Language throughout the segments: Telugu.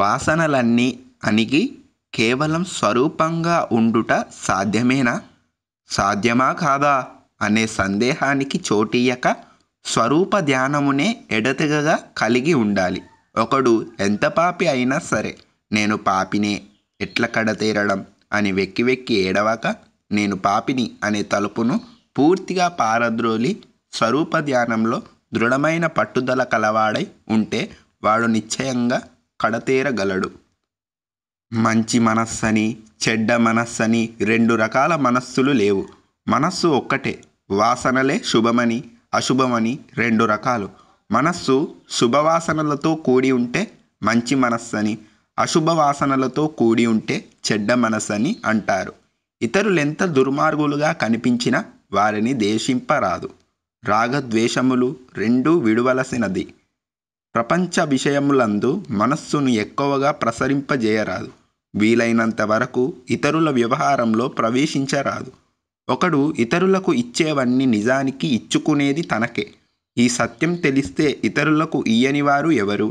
వాసనలన్నీ అణిగి కేవలం స్వరూపంగా ఉండుట సాధ్యమేనా సాధ్యమా కాదా అనే సందేహానికి చోటీయక స్వరూప ధ్యానమునే ఎడతెగగా కలిగి ఉండాలి ఒకడు ఎంత పాపి అయినా సరే నేను పాపినే ఎట్ల కడతేరడం అని వెక్కి వెక్కి ఏడవక నేను పాపిని అనే తలుపును పూర్తిగా పారద్రోలి స్వరూప ధ్యానంలో దృఢమైన పట్టుదల కలవాడై ఉంటే వాడు నిశ్చయంగా కడతేరగలడు మంచి మనస్సని చెడ్డ మనస్సని రెండు రకాల మనస్సులు లేవు మనస్సు ఒక్కటే వాసనలే శుభమని అశుభమని రెండు రకాలు మనస్సు శుభవాసనలతో కూడి ఉంటే మంచి మనస్సని అశుభ వాసనలతో కూడి ఉంటే చెడ్డ మనస్సని అంటారు ఇతరులెంత దుర్మార్గులుగా కనిపించినా వారిని దేశింపరాదు రాగద్వేషములు రెండూ విడువలసినది ప్రపంచ విషయములందు మనస్సును ఎక్కువగా ప్రసరింపజేయరాదు వీలైనంత వరకు ఇతరుల వ్యవహారంలో ప్రవేశించరాదు ఒకడు ఇతరులకు ఇచ్చేవన్నీ నిజానికి ఇచ్చుకునేది తనకే ఈ సత్యం తెలిస్తే ఇతరులకు ఇయ్యని వారు ఎవరు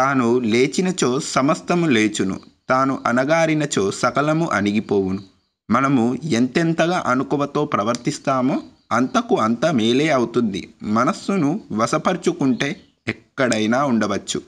తాను లేచినచో సమస్తము లేచును తాను అనగారినచో సకలము అణిగిపోవును మనము ఎంతెంతగా అనుకువతో ప్రవర్తిస్తామో అంతకు అంత మేలే అవుతుంది మనస్సును వశపరుచుకుంటే ఎక్కడైనా ఉండవచ్చు